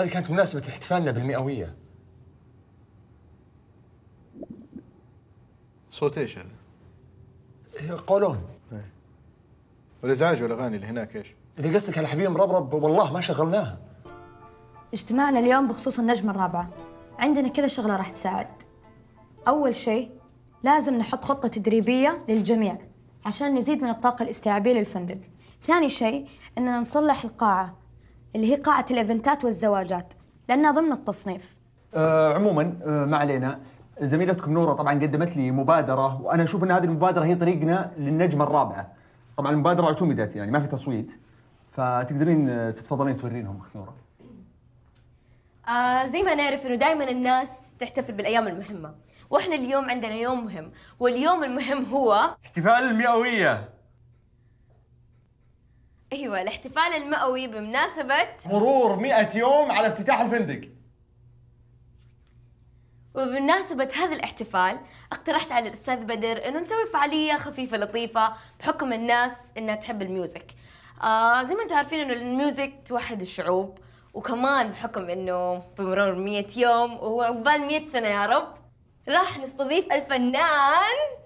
هذه كانت مناسبة احتفالنا بالمئوية صوت ايش هذا؟ إيه، قولون والازعاج إيه. والاغاني اللي هناك ايش؟ اذا قصدك على حبيب مربرب والله ما شغلناها اجتماعنا اليوم بخصوص النجمة الرابعة عندنا كذا شغلة راح تساعد أول شيء لازم نحط خطة تدريبية للجميع عشان نزيد من الطاقة الاستيعابية للفندق ثاني شيء إننا نصلح القاعة اللي هي قاعة الإيفنتات والزواجات لأنها ضمن التصنيف أه عموما أه، ما علينا زميلتكم نوره طبعا قدمت لي مبادره وانا اشوف ان هذه المبادره هي طريقنا للنجمه الرابعه. طبعا المبادره اعتمدت يعني ما في تصويت فتقدرين أه، تتفضلين تورينهم اخت نوره. آه زي ما نعرف انه دائما الناس تحتفل بالايام المهمه، واحنا اليوم عندنا يوم مهم، واليوم المهم هو احتفال المئويه. ايوه الاحتفال المئوي بمناسبة مرور 100 يوم على افتتاح الفندق وبمناسبة هذا الاحتفال اقترحت على الأستاذ بدر إنه نسوي فعالية خفيفة لطيفة بحكم الناس إنها تحب الميوزك آه زي ما انتم عارفين إنه الميوزك توحد الشعوب وكمان بحكم إنه بمرور 100 يوم وعقبال 100 سنة يا رب راح نستضيف الفنان